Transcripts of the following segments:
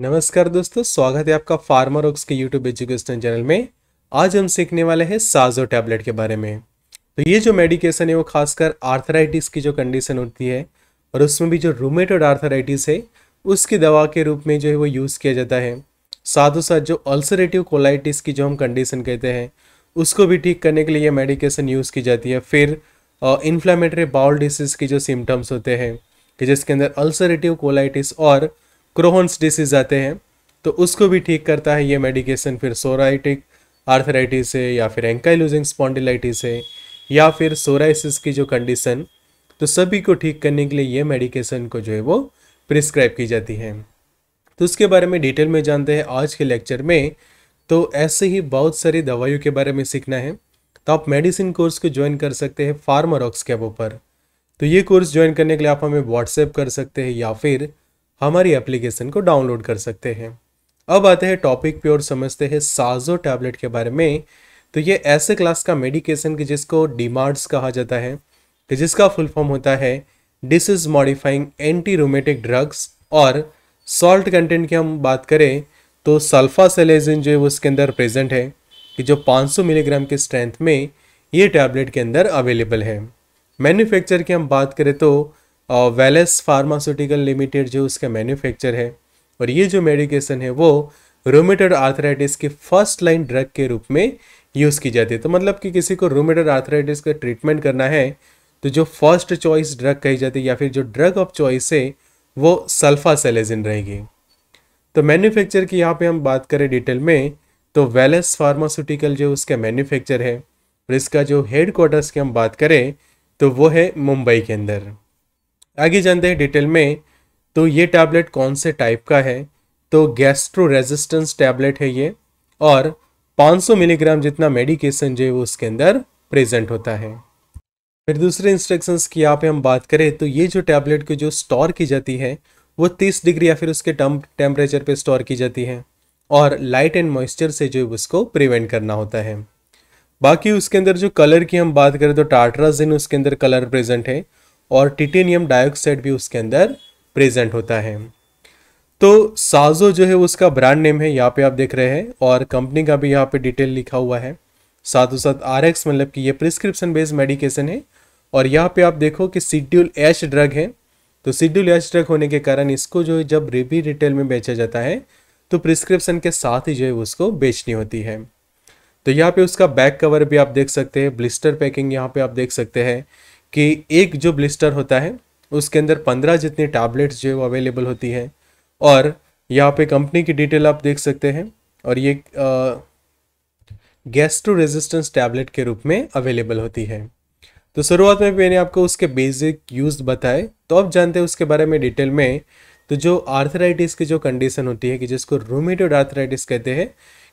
नमस्कार दोस्तों स्वागत है आपका ऑक्स के यूट्यूब एजुकेशन चैनल में आज हम सीखने वाले हैं साजो टैबलेट के बारे में तो ये जो मेडिकेशन है वो खासकर आर्थराइटिस की जो कंडीशन होती है और उसमें भी जो रूमेटोड आर्थराइटिस है उसकी दवा के रूप में जो है वो यूज़ किया जाता है साथ साथ जो अल्सरेटिव कोलाइटिस की जो हम कंडीशन कहते हैं उसको भी ठीक करने के लिए मेडिकेशन यूज़ की जाती है फिर इन्फ्लामेटरी बाउल डिसीज़ के जो सिम्टम्स होते हैं कि जिसके अंदर अल्सरेटिव कोलाइटिस और क्रोहन्स डिसीज आते हैं तो उसको भी ठीक करता है ये मेडिकेशन फिर सोराइटिक आर्थराइटिस है या फिर एंकाइलोजिंग स्पॉन्डिलाइटिस है या फिर सोराइसिस की जो कंडीशन तो सभी को ठीक करने के लिए ये मेडिकेशन को जो है वो प्रिस्क्राइब की जाती है तो उसके बारे में डिटेल में जानते हैं आज के लेक्चर में तो ऐसे ही बहुत सारी दवाइयों के बारे में सीखना है तो आप मेडिसिन कोर्स को ज्वाइन कर सकते हैं फार्मारॉक्स कैब पर तो ये कोर्स ज्वाइन करने के लिए आप हमें व्हाट्सएप कर सकते हैं या फिर हमारी एप्लीकेशन को डाउनलोड कर सकते हैं अब आते हैं टॉपिक पे और समझते हैं साजो टैबलेट के बारे में तो ये ऐसे क्लास का मेडिकेशन कि जिसको डिमार्ड्स कहा जाता है कि जिसका फुल फॉर्म होता है disease modifying anti rheumatic drugs और सॉल्ट कंटेंट की हम बात करें तो सल्फा सेलेजिन जो है वो इसके अंदर प्रेजेंट है कि जो 500 मिलीग्राम के स्ट्रेंथ में ये टैबलेट के अंदर अवेलेबल है मैन्युफैक्चर की हम बात करें तो वेलेस फार्मास्यूटिकल लिमिटेड जो उसका मैन्युफैक्चर है और ये जो मेडिकेशन है वो रोमेटेड आर्थराइटिस के फर्स्ट लाइन ड्रग के रूप में यूज़ की जाती है तो मतलब कि किसी को रोमेटेड आर्थराइटिस का ट्रीटमेंट करना है तो जो फर्स्ट चॉइस ड्रग कही जाती है या फिर जो ड्रग ऑफ चॉइस है वो सल्फा सेलेजिन रहेगी तो मैन्युफैक्चर की यहाँ पे हम बात करें डिटेल में तो वेलेस फार्मास्यूटिकल जो उसका मैन्युफैक्चर है और इसका जो हेड क्वार्टर्स की हम बात करें तो वो है मुंबई के अंदर आगे जानते हैं डिटेल में तो ये टैबलेट कौन से टाइप का है तो गैस्ट्रो रेजिस्टेंस टैबलेट है ये और 500 मिलीग्राम जितना मेडिकेशन जो है वो उसके अंदर प्रेजेंट होता है फिर दूसरे इंस्ट्रक्शंस की यहाँ पे हम बात करें तो ये जो टैबलेट की जो स्टोर की जाती है वो 30 डिग्री या फिर उसके टेम्परेचर पे स्टोर की जाती है और लाइट एंड मॉइस्चर से जो उसको प्रिवेंट करना होता है बाकी उसके अंदर जो कलर की हम बात करें तो टाटराजिन उसके अंदर कलर प्रेजेंट है और टिटेनियम डाइऑक्साइड भी उसके अंदर प्रेजेंट होता है तो साजो जो है उसका ब्रांड नेम है यहाँ पे आप देख रहे हैं और कंपनी का भी यहाँ पे डिटेल लिखा हुआ है साथ साथ आर मतलब कि ये प्रिस्क्रिप्शन बेस्ड मेडिकेशन है और यहाँ पे आप देखो कि सीड्यूल एच ड्रग है तो सीड्यूल एच ड्रग होने के कारण इसको जो है जब रेबी रिटेल में बेचा जाता है तो प्रिस्क्रिप्शन के साथ ही जो है उसको बेचनी होती है तो यहाँ पे उसका बैक कवर भी आप देख सकते हैं ब्लिस्टर पैकिंग यहाँ पे आप देख सकते हैं कि एक जो ब्लिस्टर होता है उसके अंदर पंद्रह जितनी टैबलेट्स जो है वो अवेलेबल होती हैं और यहाँ पे कंपनी की डिटेल आप देख सकते हैं और ये गैस्ट्रो रेजिस्टेंस टैबलेट के रूप में अवेलेबल होती है तो शुरुआत में मैंने आपको उसके बेसिक यूज़ बताए तो अब जानते हैं उसके बारे में डिटेल में तो जो आर्थराइटिस की जो कंडीशन होती है कि जिसको रोमेटोड आर्थराइटिस कहते हैं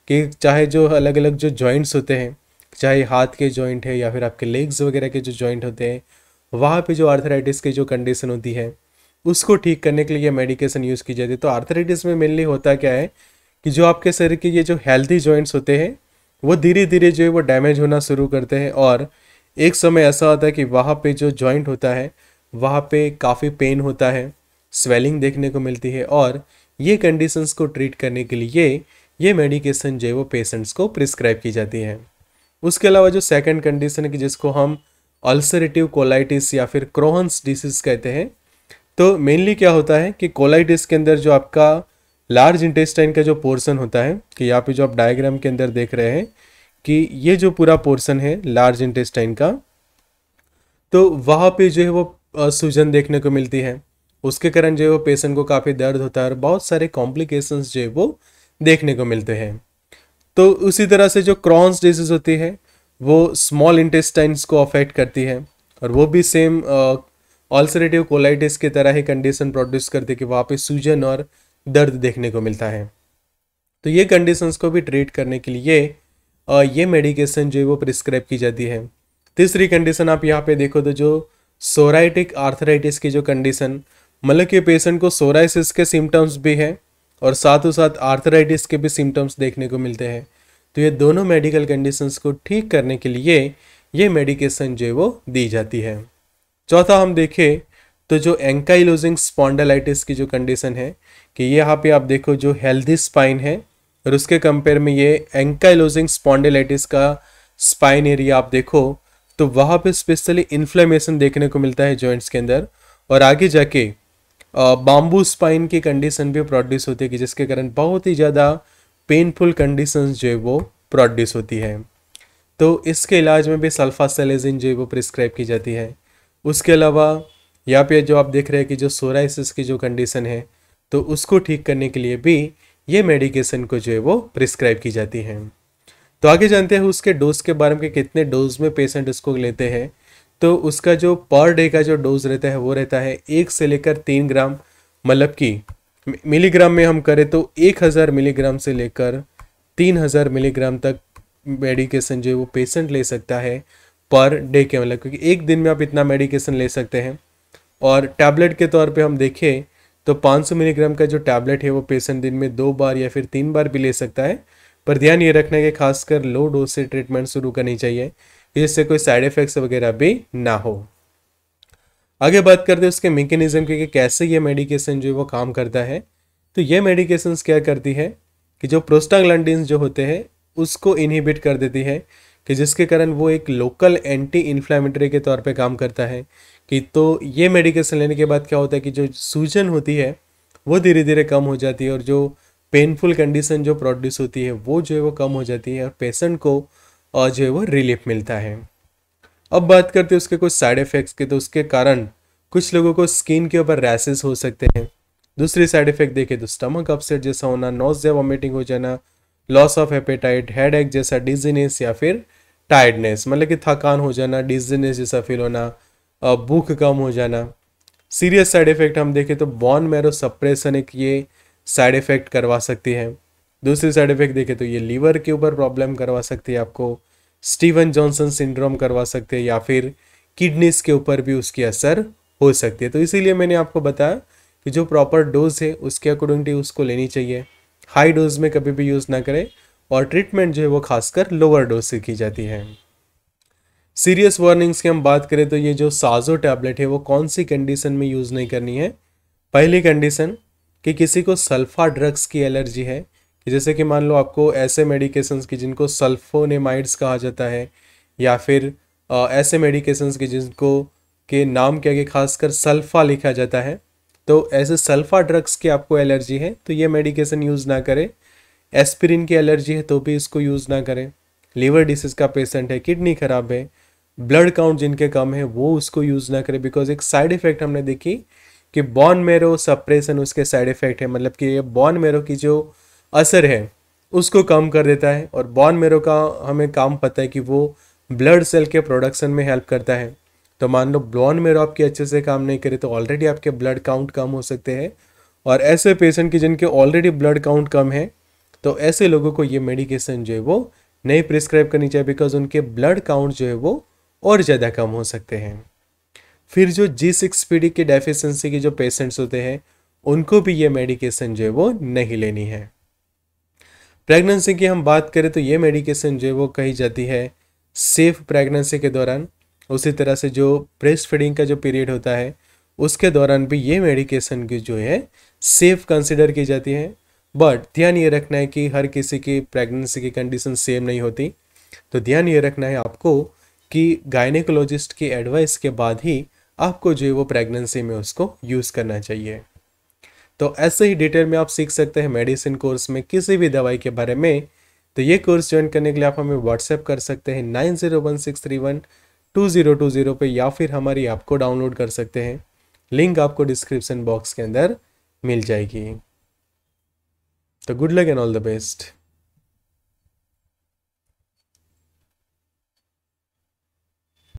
कि चाहे जो अलग अलग जो जॉइंट्स होते हैं चाहे हाथ के जॉइंट है या फिर आपके लेग्स वगैरह के जो जॉइंट होते हैं वहाँ पे जो आर्थराइटिस की जो कंडीशन होती है उसको ठीक करने के लिए ये मेडिकेशन यूज़ की जाती है तो आर्थराइटिस में मेनली होता क्या है कि जो आपके शरीर के ये जो हेल्थी जॉइंट्स होते हैं वो धीरे धीरे जो है वो डैमेज होना शुरू करते हैं और एक समय ऐसा होता है कि वहाँ पे जो जॉइंट होता है वहाँ पे काफ़ी पेन होता है स्वेलिंग देखने को मिलती है और ये कंडीशंस को ट्रीट करने के लिए ये मेडिकेशन जो है वो पेशेंट्स को प्रिस्क्राइब की जाती है उसके अलावा जो सेकंड कंडीशन है कि जिसको हम अल्सरेटिव कोलाइटिस या फिर क्रोहन्स डिसीज कहते हैं तो मेनली क्या होता है कि कोलाइटिस के अंदर जो आपका लार्ज इंटेस्टाइन का जो पोर्सन होता है कि यहाँ पे जो आप डायग्राम के अंदर देख रहे हैं कि ये जो पूरा पोर्सन है लार्ज इंटेस्टाइन का तो वहाँ पे जो है वो सूजन देखने को मिलती है उसके कारण जो है वो पेशेंट को काफ़ी दर्द होता है और बहुत सारे कॉम्प्लिकेशंस जो है वो देखने को मिलते हैं तो उसी तरह से जो क्रॉन्स डिजीज होती है वो स्मॉल इंटेस्टाइन्स को अफेक्ट करती है और वो भी सेम ऑल्सरेटिव कोलाइटिस की तरह ही कंडीशन प्रोड्यूस करती है कि वहाँ पे सूजन और दर्द देखने को मिलता है तो ये कंडीशंस को भी ट्रीट करने के लिए आ, uh, ये मेडिकेशन जो है वो प्रिस्क्राइब की जाती है तीसरी कंडीशन आप यहाँ पे देखो तो जो सोराइटिक आर्थराइटिस की जो कंडीशन मतलब कि पेशेंट को सोराइसिस के सिम्टम्स भी हैं और साथ ही साथ आर्थराइटिस के भी सिम्टम्स देखने को मिलते हैं तो ये दोनों मेडिकल कंडीशंस को ठीक करने के लिए ये मेडिकेशन जो है वो दी जाती है चौथा हम देखें तो जो एंकाइलोजिंग स्पॉन्डलाइटिस की जो कंडीशन है कि यहाँ पे आप देखो जो हेल्दी स्पाइन है और उसके कंपेयर में ये एंकाइलोजिंग स्पॉन्डिलाइटिस का स्पाइन एरिया आप देखो तो वहाँ पे स्पेशली इन्फ्लेमेशन देखने को मिलता है जॉइंट्स के अंदर और आगे जाके बाम्बू स्पाइन की कंडीशन भी प्रोड्यूस होती है कि जिसके कारण बहुत ही ज़्यादा पेनफुल कंडीशन जो है वो प्रोड्यूस होती है तो इसके इलाज में भी सेलेजिन जो है वो प्रिस्क्राइब की जाती है उसके अलावा यहाँ पे जो आप देख रहे हैं कि जो सोराइसिस की जो कंडीशन है तो उसको ठीक करने के लिए भी ये मेडिकेशन को जो है वो प्रिस्क्राइब की जाती है तो आगे जानते हैं उसके डोज के बारे में कि कितने डोज में पेशेंट इसको लेते हैं तो उसका जो पर डे का जो डोज रहता है वो रहता है एक से लेकर तीन ग्राम मतलब कि मिलीग्राम में हम करें तो एक हज़ार मिलीग्राम से लेकर तीन हज़ार मिलीग्राम तक मेडिकेशन जो है वो पेशेंट ले सकता है पर डे के मतलब क्योंकि एक दिन में आप इतना मेडिकेशन ले सकते हैं और टैबलेट के तौर पे हम देखें तो 500 मिलीग्राम का जो टैबलेट है वो पेशेंट दिन में दो बार या फिर तीन बार भी ले सकता है पर ध्यान ये रखना है कि खासकर लो डोज से ट्रीटमेंट शुरू करनी चाहिए जिससे कोई साइड इफेक्ट्स वगैरह भी ना हो आगे बात करते हैं उसके मेकेनिज्म की कि कैसे ये मेडिकेशन जो है वो काम करता है तो ये मेडिकेशन क्या करती है कि जो प्रोस्टाग्लैंडिन जो होते हैं उसको इनहिबिट कर देती है कि जिसके कारण वो एक लोकल एंटी इन्फ्लामेटरी के तौर पे काम करता है कि तो ये मेडिकेशन लेने के बाद क्या होता है कि जो सूजन होती है वो धीरे धीरे कम हो जाती है और जो पेनफुल कंडीशन जो प्रोड्यूस होती है वो जो है वो कम हो जाती है और पेशेंट को जो है वो रिलीफ मिलता है अब बात करते हैं उसके कुछ साइड इफ़ेक्ट्स के तो उसके कारण कुछ लोगों को स्किन के ऊपर रैसेस हो सकते हैं दूसरी साइड इफ़ेक्ट देखें तो स्टमक अपसेट जैसा होना या वॉमिटिंग हो जाना लॉस ऑफ एपेटाइट हेड एक जैसा डिजीनेस या फिर टायर्डनेस मतलब कि थकान हो जाना डिजीनेस जैसा फील होना भूख कम हो जाना सीरियस साइड इफ़ेक्ट हम देखें तो बॉन मैरो सप्रेशन एक ये साइड इफ़ेक्ट करवा सकती है दूसरी साइड इफेक्ट देखें तो ये लीवर के ऊपर प्रॉब्लम करवा सकती है आपको स्टीवन जॉनसन सिंड्रोम करवा सकते हैं या फिर किडनीस के ऊपर भी उसकी असर हो सकती है तो इसीलिए मैंने आपको बताया कि जो प्रॉपर डोज है उसके अकॉर्डिंगली उसको लेनी चाहिए हाई डोज में कभी भी यूज़ ना करें और ट्रीटमेंट जो है वो खासकर लोअर डोज से की जाती है सीरियस वार्निंग्स की हम बात करें तो ये जो साजो टैबलेट है वो कौन सी कंडीशन में यूज़ नहीं करनी है पहली कंडीशन कि किसी को सल्फा ड्रग्स की एलर्जी है कि जैसे कि मान लो आपको ऐसे मेडिकेशंस की जिनको सल्फोनेमाइड्स कहा जाता है या फिर आ, ऐसे मेडिकेशंस की जिनको के नाम के आगे खासकर सल्फ़ा लिखा जाता है तो ऐसे सल्फ़ा ड्रग्स की आपको एलर्जी है तो ये मेडिकेशन यूज़ ना करें एस्पिरिन की एलर्जी है तो भी इसको यूज़ ना करें लीवर डिसीज़ का पेशेंट है किडनी ख़राब है ब्लड काउंट जिनके कम है वो उसको यूज़ ना करें बिकॉज एक साइड इफ़ेक्ट हमने देखी कि बॉन मेरो सप्रेशन उसके साइड इफ़ेक्ट है मतलब कि ये बॉन मेरो की जो असर है उसको कम कर देता है और बॉन मेरो का हमें काम पता है कि वो ब्लड सेल के प्रोडक्शन में हेल्प करता है तो मान लो बॉन मेरो आपके अच्छे से काम नहीं करे तो ऑलरेडी आपके ब्लड काउंट कम हो सकते हैं और ऐसे पेशेंट की जिनके ऑलरेडी ब्लड काउंट कम है तो ऐसे लोगों को ये मेडिकेशन जो है वो नहीं प्रिस्क्राइब करनी चाहिए बिकॉज उनके ब्लड काउंट जो है वो और ज़्यादा कम हो सकते हैं फिर जो जी सिक्स पी डी के डेफिशेंसी के जो पेशेंट्स होते हैं उनको भी ये मेडिकेशन जो है वो नहीं लेनी है प्रेगनेंसी की हम बात करें तो ये मेडिकेशन जो है वो कही जाती है सेफ प्रेगनेंसी के दौरान उसी तरह से जो ब्रेस्ट फीडिंग का जो पीरियड होता है उसके दौरान भी ये मेडिकेशन की जो है सेफ कंसिडर की जाती है बट ध्यान ये रखना है कि हर किसी की प्रेगनेंसी की कंडीशन सेम नहीं होती तो ध्यान ये रखना है आपको कि गायनेकोलॉजिस्ट की एडवाइस के बाद ही आपको जो है वो प्रेगनेंसी में उसको यूज़ करना चाहिए तो ऐसे ही डिटेल में आप सीख सकते हैं मेडिसिन कोर्स में किसी भी दवाई के बारे में तो ये कोर्स ज्वाइन करने के लिए आप हमें व्हाट्सएप कर सकते हैं nine zero one six three one two zero two zero पर या फिर हमारी ऐप को डाउनलोड कर सकते हैं लिंक आपको डिस्क्रिप्शन बॉक्स के अंदर मिल जाएगी तो good luck and all the best